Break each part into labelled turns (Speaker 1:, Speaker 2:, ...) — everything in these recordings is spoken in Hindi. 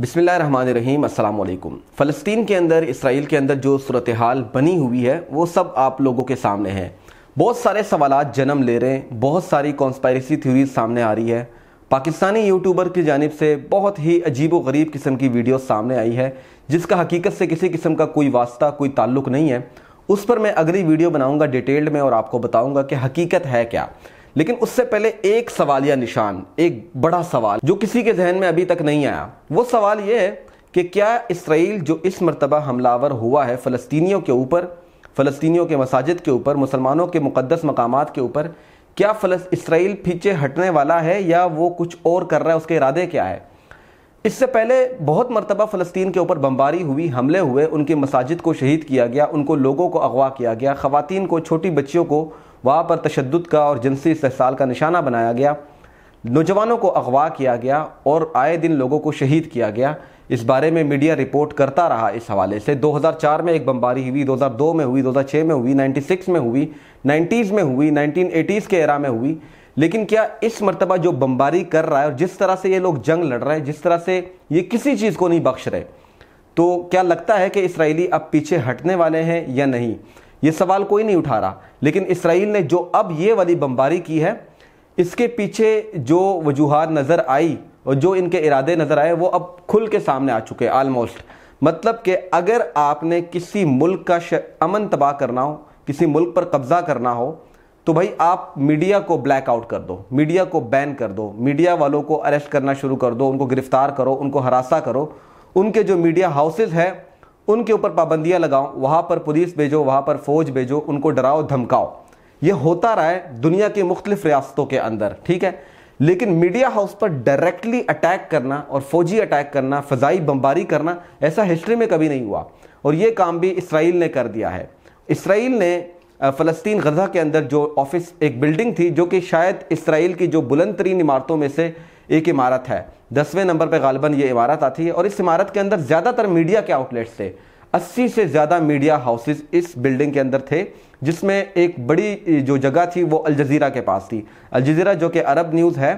Speaker 1: बिसमीम अल्लाम फ़लस्तीन के अंदर इसराइल के अंदर जो सूरत हाल बनी हुई है वो सब आप लोगों के सामने है बहुत सारे सवाल जन्म ले रहे हैं बहुत सारी कॉन्स्पायरेसी थ्योरीज सामने आ रही है पाकिस्तानी यूट्यूबर की जानब से बहुत ही अजीब व गरीब किस्म की वीडियो सामने आई है जिसका हकीकत से किसी किस्म का कोई वास्ता कोई ताल्लुक नहीं है उस पर मैं अगली वीडियो बनाऊंगा डिटेल्ड में और आपको बताऊंगा कि हकीकत है क्या लेकिन उससे पहले एक सवाल या निशान एक बड़ा सवाल जो किसी के जहन में अभी तक नहीं आया वो सवाल ये है कि क्या इसराइल जो इस मरतबा हमलावर हुआ है फलस्तियों के ऊपर फलस्तियों के मसाजिद के ऊपर मुसलमानों के मुक़दस मकाम के ऊपर क्या फलस इसराइल पीछे हटने वाला है या वो कुछ और कर रहा है उसके इरादे क्या है इससे पहले बहुत मरतबा फ़लस्तीन के ऊपर बमबारी हुई हमले हुए उनके मसाजिद को शहीद किया गया उनको लोगों को अगवा किया गया ख़वान को छोटी बच्चियों को वहाँ पर तशद का और जिनसी इसहसाल का निशाना बनाया गया नौजवानों को अगवा किया गया और आए दिन लोगों को शहीद किया गया इस बारे में मीडिया रिपोर्ट करता रहा इस हवाले से 2004 में एक बमबारी हुई 2002 में हुई 2006 में हुई 96 में हुई 90s में हुई 1980s के एरा में हुई लेकिन क्या इस मरतबा जो बमबारी कर रहा है और जिस तरह से ये लोग जंग लड़ रहे हैं जिस तरह से ये किसी चीज़ को नहीं बख्श रहे तो क्या लगता है कि इसराइली अब पीछे हटने वाले हैं या नहीं ये सवाल कोई नहीं उठा रहा लेकिन इसराइल ने जो अब ये वाली बमबारी की है इसके पीछे जो वजूहत नज़र आई और जो इनके इरादे नज़र आए वो अब खुल के सामने आ चुके हैं आलमोस्ट मतलब कि अगर आपने किसी मुल्क का अमन तबाह करना हो किसी मुल्क पर कब्ज़ा करना हो तो भाई आप मीडिया को ब्लैकआउट कर दो मीडिया को बैन कर दो मीडिया वालों को अरेस्ट करना शुरू कर दो उनको गिरफ्तार करो उनको हरासा करो उनके जो मीडिया हाउसेज़ हैं उनके ऊपर पाबंदियां लगाओ वहां पर पुलिस भेजो वहां पर फौज भेजो उनको डराओ धमकाओ यह होता रहा है दुनिया की मुख्तलिफ रियासतों के अंदर ठीक है लेकिन मीडिया हाउस पर डायरेक्टली अटैक करना और फौजी अटैक करना फजाई बमबारी करना ऐसा हिस्ट्री में कभी नहीं हुआ और यह काम भी इसराइल ने कर दिया है इसराइल ने फ़लस्तीन गजा के अंदर जो ऑफिस एक बिल्डिंग थी जो कि शायद इसराइल की जो बुलंद तरीन इमारतों में से एक इमारत है दसवें नंबर पर गालबन ये इमारत आती है और इस इमारत के अंदर ज़्यादातर मीडिया के आउटलेट्स थे अस्सी से ज़्यादा मीडिया हाउसेज इस बिल्डिंग के अंदर थे जिसमें एक बड़ी जो जगह थी वो अलजीरा के पास थी अलजीरा जो कि अरब न्यूज़ है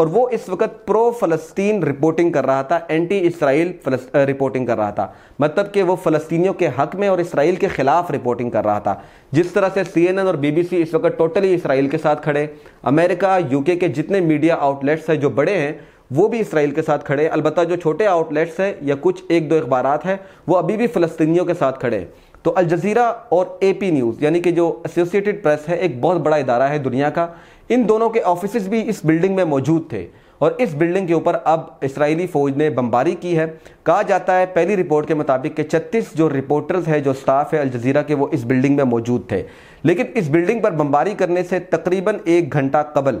Speaker 1: और वो इस वक्त प्रो फलस्तीन रिपोर्टिंग कर रहा था एंटी इसराइल रिपोर्टिंग कर रहा था मतलब कि वो फलस्तियों के हक में और इसराइल के खिलाफ रिपोर्टिंग कर रहा था जिस तरह से सीएनएन और बीबीसी इस वक्त टोटली इसराइल के साथ खड़े अमेरिका यूके के जितने मीडिया आउटलेट्स हैं जो बड़े हैं वो भी इसराइल के साथ खड़े अलबत्त जो छोटे आउटलेट्स हैं या कुछ एक दो अखबार हैं वो अभी भी फ़लस्तियों के साथ खड़े तो अल जजीरा और ए पी न्यूज़ यानी कि जो एसोसिएटेड प्रेस है एक बहुत बड़ा इदारा है दुनिया का इन दोनों के ऑफिस भी इस बिल्डिंग में मौजूद थे और इस बिल्डिंग के ऊपर अब इसराइली फौज ने बमबारी की है कहा जाता है पहली रिपोर्ट के मुताबिक कि छत्तीस जो रिपोर्टर्स हैं जो स्टाफ है अलज़ीरा के वो इस बिल्डिंग में मौजूद थे लेकिन इस बिल्डिंग पर बमबारी करने से तकरीबन एक घंटा कबल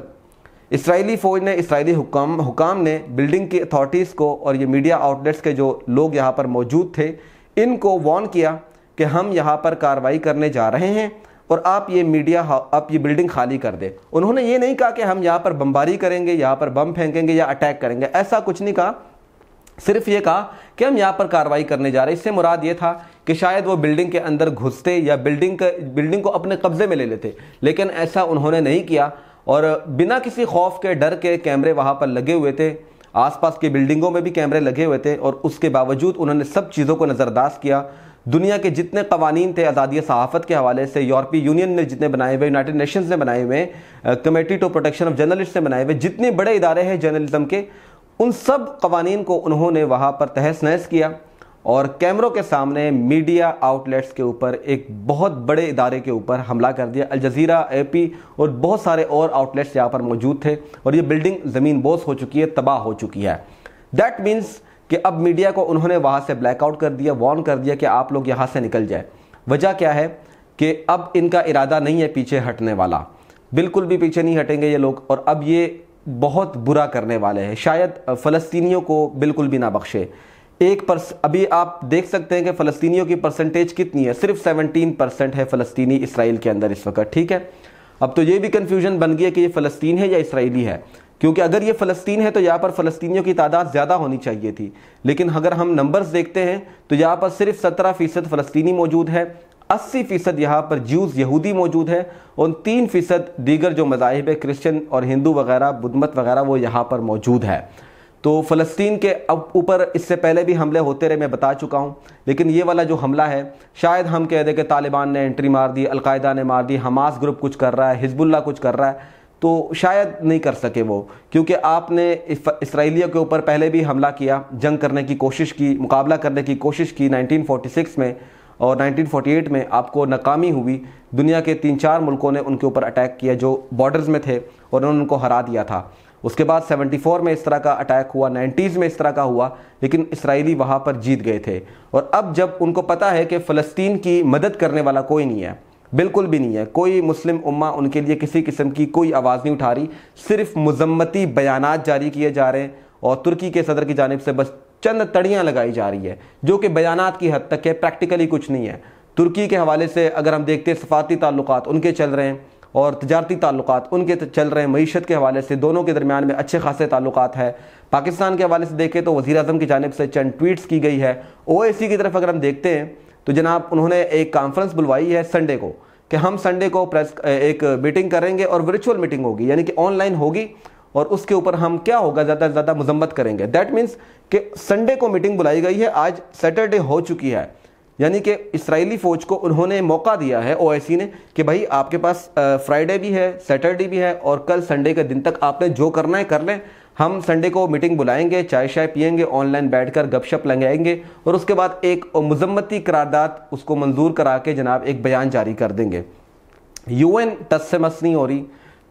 Speaker 1: इसराइली फ़ौज ने इसराइली हुकाम हुकाम ने बिल्डिंग की अथॉरिटीज़ को और ये मीडिया आउटलेट्स के जो लोग यहाँ पर मौजूद थे इनको वॉर्न किया कि हम यहाँ पर कार्रवाई करने जा रहे हैं और आप ये मीडिया आप ये बिल्डिंग खाली कर दें उन्होंने ये नहीं कहा कि हम यहाँ पर बमबारी करेंगे यहाँ पर बम फेंकेंगे या अटैक करेंगे ऐसा कुछ नहीं कहा सिर्फ ये कहा कि हम यहाँ पर कार्रवाई करने जा रहे हैं इससे मुराद ये था कि शायद वो बिल्डिंग के अंदर घुसते या बिल्डिंग बिल्डिंग को अपने कब्जे में ले लेते लेकिन ऐसा उन्होंने नहीं किया और बिना किसी खौफ के डर के कैमरे वहाँ पर लगे हुए थे आसपास की बिल्डिंगों में भी कैमरे लगे हुए थे और उसके बावजूद उन्होंने सब चीज़ों को नज़रअंदाज किया दुनिया के जितने कवानीन थे आज़ादी सहाफ़त के हवाले से यूरोपीय यूनियन ने जितने बनाए हुए यूनाइटेड नेशंस ने बनाए हुए committee to protection of journalist ने बनाए हुए जितने बड़े इदारे हैं जर्नलिज़म के उन सब कवानीन को उन्होंने वहाँ पर तहस नहस किया और कैमरों के सामने मीडिया आउटलेट्स के ऊपर एक बहुत बड़े इदारे के ऊपर हमला कर दिया अल जजीरा और बहुत सारे और आउटलेट्स यहाँ पर मौजूद थे और ये बिल्डिंग ज़मीन बोस हो चुकी है तबाह हो चुकी है दैट मीन्स कि अब मीडिया को उन्होंने वहाँ से ब्लैकआउट कर दिया वार्न कर दिया कि आप लोग यहाँ से निकल जाए वजह क्या है कि अब इनका इरादा नहीं है पीछे हटने वाला बिल्कुल भी पीछे नहीं हटेंगे ये लोग और अब ये बहुत बुरा करने वाले हैं शायद फ़लस्तीनियों को बिल्कुल भी ना बख्शे एक परस अभी आप देख सकते हैं कि फ़लस्तीनियों की परसेंटेज कितनी है सिर्फ 17 परसेंट है फ़लस्तीनी इसराइल के अंदर इस वक्त ठीक है अब तो ये भी कन्फ्यूजन बन गई है कि ये फ़लस्तीन है या इसराइली है क्योंकि अगर ये फ़लस्तीन है तो यहाँ पर फलस्तियों की तादाद ज़्यादा होनी चाहिए थी लेकिन अगर हम नंबर्स देखते हैं तो यहाँ पर सिर्फ सत्रह फ़ीसद फलस्तनी मौजूद है अस्सी फ़ीसद यहाँ पर ज्यूज़ यहूदी मौजूद है और तीन फ़ीसद दीगर जो मजाहब है क्रिश्चन और हिंदू वगैरह बुद्धमत वगैरह वो यहाँ पर मौजूद है तो फ़लस्तीन के अब ऊपर इससे पहले भी हमले होते रहे मैं बता चुका हूँ लेकिन ये वाला जो हमला है शायद हम कह दें कि तालिबान ने एंट्री मार दी अलकायदा ने मार दी हमास ग्रुप कुछ कर रहा है हिजबुल्ला कुछ कर रहा है तो शायद नहीं कर सके वो क्योंकि आपने इसराइलियों के ऊपर पहले भी हमला किया जंग करने की कोशिश की मुकाबला करने की कोशिश की 1946 में और 1948 में आपको नाकामी हुई दुनिया के तीन चार मुल्कों ने उनके ऊपर अटैक किया जो बॉर्डर्स में थे और उन्होंने उनको हरा दिया था उसके बाद 74 में इस तरह का अटैक हुआ 90s में इस तरह का हुआ लेकिन इसराइली वहाँ पर जीत गए थे और अब जब उनको पता है कि फ़लस्तीन की मदद करने वाला कोई नहीं है बिल्कुल भी नहीं है कोई मुस्लिम उम्मा उनके लिए किसी किस्म की कोई आवाज़ नहीं उठा रही सिर्फ मजम्मती बयान जारी किए जा रहे हैं और तुर्की के सदर की जानब से बस चंद तड़ियाँ लगाई जा रही है जो कि बयान की हद तक है प्रैक्टिकली कुछ नहीं है तुर्की के हवाले से अगर हम देखते हैं सफाती ताल्लुक उनके चल रहे हैं और तजारती ताल्लुक उनके चल रहे हैं मीशत के हवाले से दोनों के दरमियान में अच्छे खासे ताल्लुक है पाकिस्तान के हवाले से देखें तो वज़ी अजम की जानब से चंद ट्वीट्स की गई है ओ की तरफ अगर हम देखते हैं तो जनाब उन्होंने एक कॉन्फ्रेंस बुलवाई है संडे को कि हम संडे को प्रेस एक मीटिंग करेंगे और वर्चुअल मीटिंग होगी यानी कि ऑनलाइन होगी और उसके ऊपर हम क्या होगा ज़्यादा से ज़्यादा मजम्मत करेंगे दैट मीन्स कि संडे को मीटिंग बुलाई गई है आज सैटरडे हो चुकी है यानी कि इसराइली फ़ौज को उन्होंने मौका दिया है ओआईसी ने कि भाई आपके पास फ्राइडे भी है सैटरडे भी है और कल संडे के दिन तक आपने जो करना है कर लें हम संडे को मीटिंग बुलाएंगे चाय शाय पियेंगे ऑनलाइन बैठकर गपशप लगाएंगे और उसके बाद एक मजम्मती करारदाद उसको मंजूर करा के जनाब एक बयान जारी कर देंगे यू एन टस से मस नहीं हो रही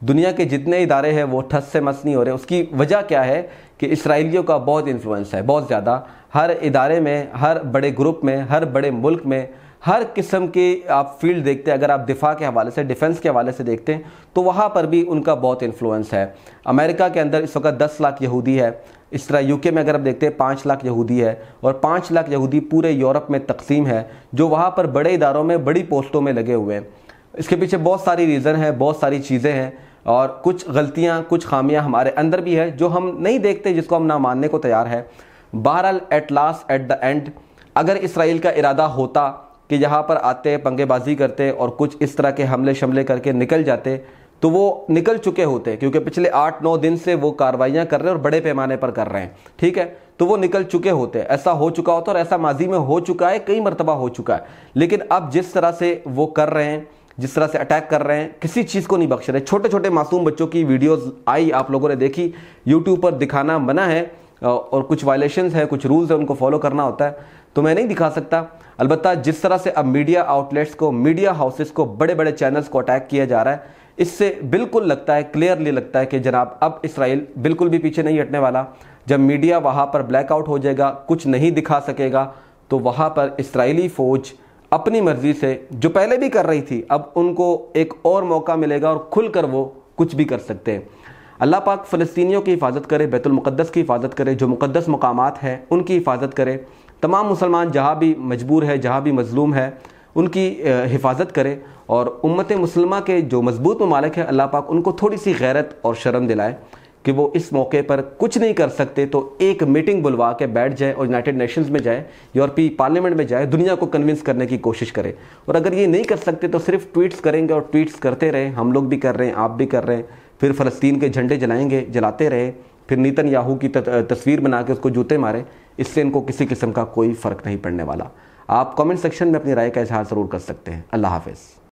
Speaker 1: दुनिया के जितने इदारे हैं वो ठस से मस नहीं हो रहे उसकी वजह क्या है कि इसराइलियों का बहुत इन्फ्लुएंस है बहुत ज़्यादा हर इदारे में हर बड़े ग्रुप में हर बड़े मुल्क में हर किस्म के आप फील्ड देखते हैं अगर आप दिफा के हवाले से डिफेंस के हवाले से देखते हैं तो वहाँ पर भी उनका बहुत इन्फ्लुएंस है अमेरिका के अंदर इस वक्त दस लाख यहूदी है इस तरह यूके में अगर आप देखते हैं पाँच लाख यहूदी है और पाँच लाख यहूदी पूरे यूरोप में तकसीम है जो वहाँ पर बड़े इदारों में बड़ी पोस्टों में लगे हुए हैं इसके पीछे बहुत सारी रीज़न है बहुत सारी चीज़ें हैं और कुछ गलतियाँ कुछ खामियाँ हमारे अंदर भी है जो हम नहीं देखते जिसको हम ना मानने को तैयार है बहरहाल at last at the end अगर इसराइल का इरादा होता कि यहाँ पर आते पंगेबाजी करते और कुछ इस तरह के हमले शमले करके निकल जाते तो वो निकल चुके होते क्योंकि पिछले आठ नौ दिन से वो कार्रवाइयाँ कर रहे हैं और बड़े पैमाने पर कर रहे हैं ठीक है तो वो निकल चुके होते ऐसा हो चुका होता और ऐसा माजी में हो चुका है कई मरतबा हो चुका है लेकिन अब जिस तरह से वो कर रहे हैं जिस तरह से अटैक कर रहे हैं किसी चीज़ को नहीं बख्श रहे छोटे छोटे मासूम बच्चों की वीडियोस आई आप लोगों ने देखी यूट्यूब पर दिखाना मना है और कुछ वायलेशंस है कुछ रूल्स हैं उनको फॉलो करना होता है तो मैं नहीं दिखा सकता अलबत्त जिस तरह से अब मीडिया आउटलेट्स को मीडिया हाउसेस को बड़े बड़े चैनल्स को अटैक किया जा रहा है इससे बिल्कुल लगता है क्लियरली लगता है कि जनाब अब इसराइल बिल्कुल भी पीछे नहीं हटने वाला जब मीडिया वहाँ पर ब्लैकआउट हो जाएगा कुछ नहीं दिखा सकेगा तो वहाँ पर इसराइली फ़ौज अपनी मर्ज़ी से जो पहले भी कर रही थी अब उनको एक और मौका मिलेगा और खुलकर वो कुछ भी कर सकते हैं अल्लाह पाक फ़लस्तियों की हिफाजत करे बैतुलमक़दस की हिफाजत करे जो मुक़दस मकाम है उनकी हिफाजत करे तमाम मुसलमान जहाँ भी मजबूर है जहाँ भी मजलूम है उनकी हिफाजत करे और उम्मत मुसलमा के जो मजबूत ममालिक है अल्लाह पाक उनको थोड़ी सी गैरत और शर्म दिलाए कि वो इस मौके पर कुछ नहीं कर सकते तो एक मीटिंग बुलवा के बैठ जाए और यूनाइटेड नेशंस में जाए यूरोपीय पार्लियामेंट में जाए दुनिया को कन्विंस करने की कोशिश करें और अगर ये नहीं कर सकते तो सिर्फ ट्वीट्स करेंगे और ट्वीट्स करते रहें हम लोग भी कर रहे हैं आप भी कर रहे हैं फिर फ़लस्तीन के झंडे जलाएंगे जलाते रहे फिर नीतन याहू की तस्वीर बना के उसको जूते मारे इससे इनको किसी किस्म का कोई फ़र्क नहीं पड़ने वाला आप कमेंट सेक्शन में अपनी राय का इजहार ज़रूर कर सकते हैं अल्लाह हाफिज़